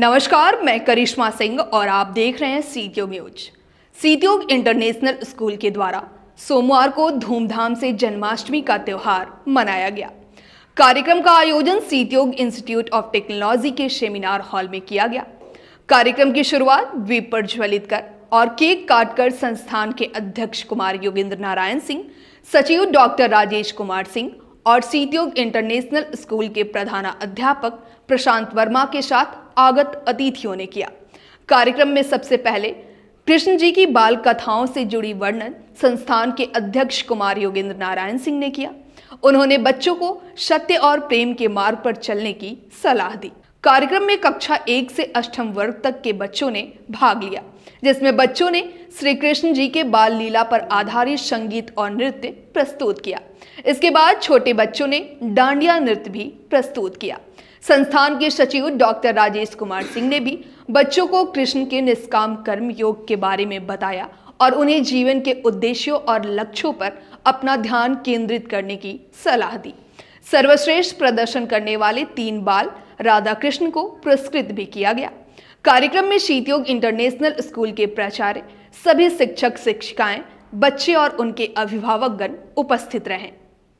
नमस्कार मैं करिश्मा सिंह और आप देख रहे हैं Seetyog news Seetyog international school के द्वारा सोमवार को धूमधाम से जन्माष्टमी का त्यौहार मनाया गया कार्यक्रम का आयोजन सीत्योग इंस्टीट्यूट ऑफ टेक्नोलॉजी के सेमिनार हॉल में किया गया कार्यक्रम की शुरुआत द्वीप प्रज्वलित कर और केक काटकर संस्थान के अध्यक्ष कुमार योगेंद्र नारायण सिंह सचिव डॉक्टर राजेश कुमार सिंह और सीतयोग इंटरनेशनल स्कूल के प्रधान अध्यापक प्रशांत वर्मा के साथ आगत अतिथियों ने किया कार्यक्रम में सबसे पहले कृष्ण जी की बाल कथाओं से जुड़ी वर्णन संस्थान के अध्यक्ष कुमार योगेंद्र नारायण सिंह ने किया उन्होंने बच्चों को सत्य और प्रेम के मार्ग पर चलने की सलाह दी कार्यक्रम में कक्षा एक से अष्टम वर्ग तक के बच्चों ने भाग लिया जिसमें बच्चों ने श्री कृष्ण जी के बाल लीला पर आधारित संगीत और नृत्य प्रस्तुत किया इसके बाद छोटे बच्चों ने डांडिया नृत्य भी प्रस्तुत किया संस्थान के सचिव डॉक्टर राजेश कुमार सिंह ने भी बच्चों को कृष्ण के निष्काम कर्म योग के बारे में बताया और उन्हें जीवन के उद्देश्यों और लक्ष्यों पर अपना ध्यान केंद्रित करने की सलाह दी सर्वश्रेष्ठ प्रदर्शन करने वाले तीन बाल राधा कृष्ण को पुरस्कृत भी किया गया कार्यक्रम में शीतयोग इंटरनेशनल स्कूल के प्राचार्य सभी शिक्षक शिक्षिकाएं बच्चे और उनके अभिभावकगण उपस्थित रहें